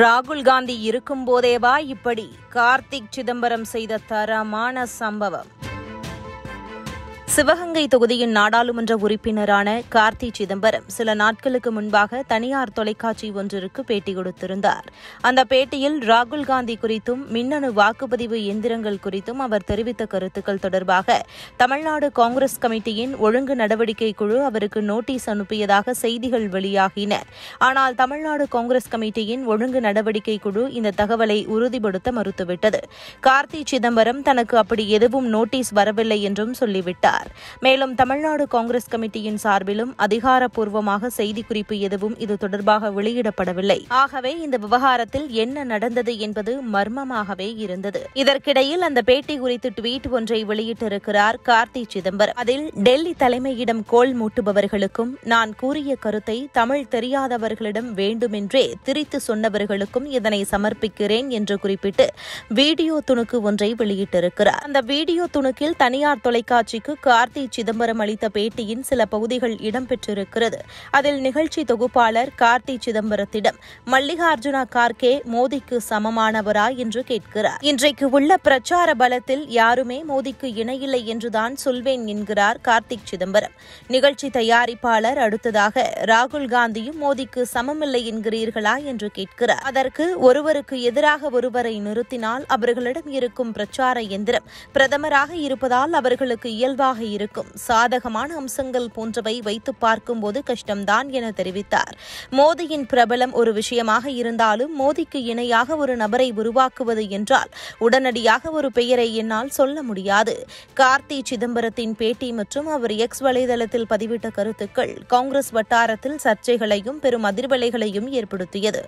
ராகுல் காந்தி இருக்கும் போதேவா இப்படி கார்த்திக் சிதம்பரம் செய்த தரமான சம்பவம் சிவகங்கை தொகுதியின் நாடாளுமன்ற உறுப்பினரான கார்த்தி சிதம்பரம் சில நாட்களுக்கு முன்பாக தனியார் தொலைக்காட்சி ஒன்றிற்கு பேட்டி கொடுத்திருந்தார் அந்த பேட்டியில் ராகுல் காந்தி குறித்தும் மின்னணு வாக்குப்பதிவு இயந்திரங்கள் குறித்தும் அவர் தெரிவித்த கருத்துக்கள் தொடர்பாக தமிழ்நாடு காங்கிரஸ் கமிட்டியின் ஒழுங்கு நடவடிக்கை குழு அவருக்கு நோட்டீஸ் அனுப்பியதாக செய்திகள் வெளியாகின ஆனால் தமிழ்நாடு காங்கிரஸ் கமிட்டியின் ஒழுங்கு நடவடிக்கை குழு இந்த தகவலை உறுதிப்படுத்த மறுத்துவிட்டது கார்த்தி சிதம்பரம் தனக்கு அப்படி எதுவும் நோட்டீஸ் வரவில்லை என்றும் சொல்லிவிட்டார் தெரிவித்தார் மேலும் தமிழ்நாடு காங்கிரஸ் கமிட்டியின் சார்பிலும் அதிகாரப்பூர்வமாக செய்திக்குறிப்பு எதுவும் இது தொடர்பாக வெளியிடப்படவில்லை ஆகவே இந்த விவகாரத்தில் என்ன நடந்தது என்பது மர்மமாகவே இருந்தது இதற்கிடையில் அந்த பேட்டி குறித்து ட்வீட் ஒன்றை வெளியிட்டிருக்கிறார் கார்த்தி சிதம்பரம் அதில் டெல்லி தலைமையிடம் கோல் மூட்டுபவர்களுக்கும் நான் கூறிய கருத்தை தமிழ் தெரியாதவர்களிடம் வேண்டுமென்றே திரித்து சொன்னவர்களுக்கும் இதனை சமர்ப்பிக்கிறேன் என்று குறிப்பிட்டு வீடியோ துணுக்கு ஒன்றை வெளியிட்டிருக்கிறார் அந்த வீடியோ துணுக்கில் தனியார் தொலைக்காட்சிக்கு கார்த்தி சிதம்பரம் அளித்த பேட்டியின் சில பகுதிகள் இடம்பெற்றிருக்கிறது அதில் நிகழ்ச்சி தொகுப்பாளர் கார்த்தி சிதம்பரத்திடம் மல்லிகார்ஜுனா கார்கே மோடிக்கு சமமானவரா என்று கேட்கிறார் இன்றைக்கு உள்ள பிரச்சார பலத்தில் யாருமே மோடிக்கு இணையில்லை என்றுதான் சொல்வேன் என்கிறார் கார்த்திக் சிதம்பரம் நிகழ்ச்சி தயாரிப்பாளர் அடுத்ததாக ராகுல் காந்தியும் மோடிக்கு சமமில்லை என்கிறீர்களா என்று கேட்கிறார் அதற்கு ஒருவருக்கு எதிராக ஒருவரை நிறுத்தினால் அவர்களிடம் இருக்கும் பிரச்சார எந்திரம் பிரதமராக இருப்பதால் அவர்களுக்கு இயல்பாக இருக்கும் சாதகமான அம்சங்கள் போன்றவை வைத்து பார்க்கும்போது கஷ்டம்தான் என தெரிவித்தார் மோடியின் பிரபலம் ஒரு விஷயமாக இருந்தாலும் மோடிக்கு இணையாக ஒரு நபரை உருவாக்குவது என்றால் உடனடியாக ஒரு பெயரை என்னால் சொல்ல முடியாது கார்த்தி சிதம்பரத்தின் பேட்டி மற்றும் அவர் எக்ஸ் வலைதளத்தில் பதிவிட்ட கருத்துக்கள் காங்கிரஸ் வட்டாரத்தில் சர்ச்சைகளையும் பெரும் அதிர்வலைகளையும் ஏற்படுத்தியது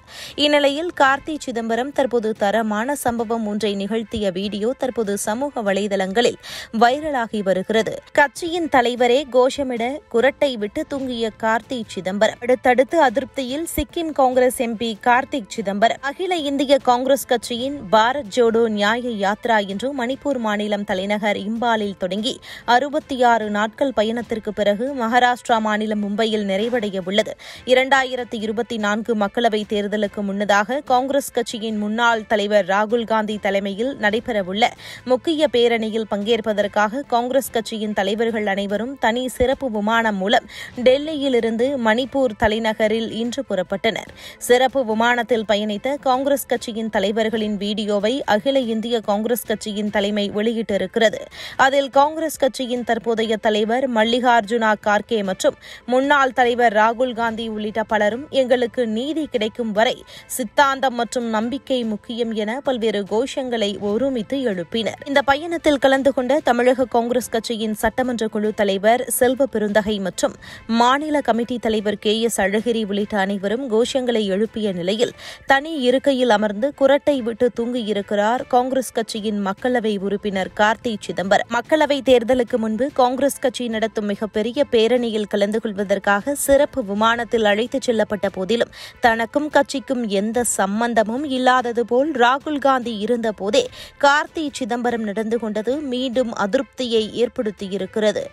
இந்நிலையில் கார்த்தி சிதம்பரம் தற்போது தரமான சம்பவம் ஒன்றை நிகழ்த்திய வீடியோ தற்போது சமூக வலைதளங்களில் வைரலாகி வருகிறது கட்சியின் தலைவரே கோஷமிட குரட்டை விட்டு தூங்கிய கார்த்தி சிதம்பரம் அடுத்தடுத்து அதிருப்தியில் சிக்கிம் காங்கிரஸ் எம்பி கார்த்தி சிதம்பரம் அகில இந்திய காங்கிரஸ் கட்சியின் பாரத் ஜோடோ நியாய யாத்ரா இன்று மணிப்பூர் மாநிலம் தலைநகர் இம்பாலில் தொடங்கி அறுபத்தி ஆறு நாட்கள் பயணத்திற்கு பிறகு மகாராஷ்டிரா மாநிலம் மும்பையில் நிறைவடைய உள்ளது இரண்டாயிரத்தி இருபத்தி நான்கு மக்களவைத் தேர்தலுக்கு முன்னதாக காங்கிரஸ் கட்சியின் முன்னாள் தலைவர் ராகுல் காந்தி தலைமையில் நடைபெறவுள்ள முக்கிய பேரணியில் பங்கேற்பதற்காக காங்கிரஸ் கட்சியின் கட்சியின் தலைவர்கள் அனைவரும் தனி சிறப்பு விமானம் மூலம் டெல்லியிலிருந்து மணிப்பூர் தலைநகரில் இன்று புறப்பட்டனர் சிறப்பு விமானத்தில் பயணித்த காங்கிரஸ் கட்சியின் தலைவர்களின் வீடியோவை அகில இந்திய காங்கிரஸ் கட்சியின் தலைமை வெளியிட்டிருக்கிறது அதில் காங்கிரஸ் கட்சியின் தற்போதைய தலைவர் மல்லிகார்ஜுனா கார்கே மற்றும் முன்னாள் தலைவர் ராகுல் காந்தி உள்ளிட்ட பலரும் எங்களுக்கு நீதி கிடைக்கும் வரை சித்தாந்தம் மற்றும் நம்பிக்கை முக்கியம் என பல்வேறு கோஷங்களை ஒருமித்து எழுப்பினர் இந்த பயணத்தில் கலந்து கொண்ட தமிழக காங்கிரஸ் கட்சியின் கட்சியின் சட்டமன்ற குழு தலைவர் செல்வ பெருந்தகை மற்றும் மாநில கமிட்டி தலைவர் கே எஸ் அழகிரி உள்ளிட்ட அனைவரும் கோஷங்களை எழுப்பிய நிலையில் தனி இருக்கையில் அமர்ந்து குரட்டை விட்டு தூங்கியிருக்கிறார் காங்கிரஸ் கட்சியின் மக்களவை உறுப்பினர் கார்த்தி சிதம்பரம் மக்களவைத் தேர்தலுக்கு முன்பு காங்கிரஸ் கட்சி நடத்தும் மிகப்பெரிய பேரணியில் கலந்து கொள்வதற்காக சிறப்பு விமானத்தில் அழைத்துச் செல்லப்பட்ட போதிலும் தனக்கும் கட்சிக்கும் எந்த சம்பந்தமும் இல்லாதது போல் ராகுல் காந்தி இருந்தபோதே கார்த்தி சிதம்பரம் நடந்து கொண்டது மீண்டும் அதிருப்தியை ஏற்படுத்தி ஏற்படுத்தியிருக்கிறது